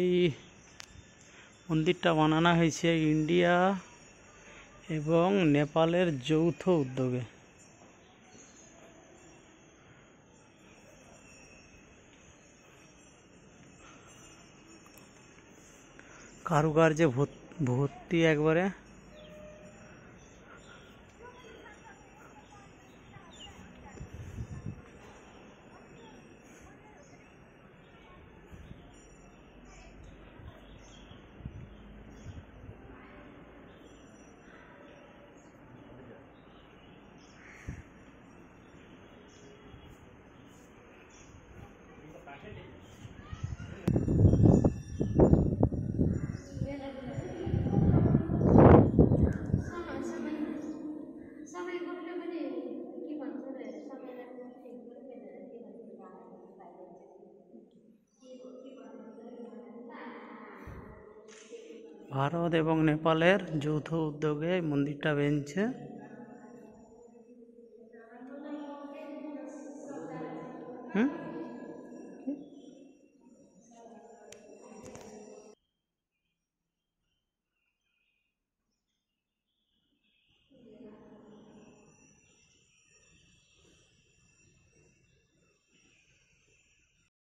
এই মন্দিরটা বানানো হয়েছে ইন্ডিয়া এবং নেপালের যৌথ উদ্যোগে কারুকার্যে ভর্তি একবারে ভারত এবং নেপালের যৌথ উদ্যোগে মন্দিরটা বেঞ্চে হুম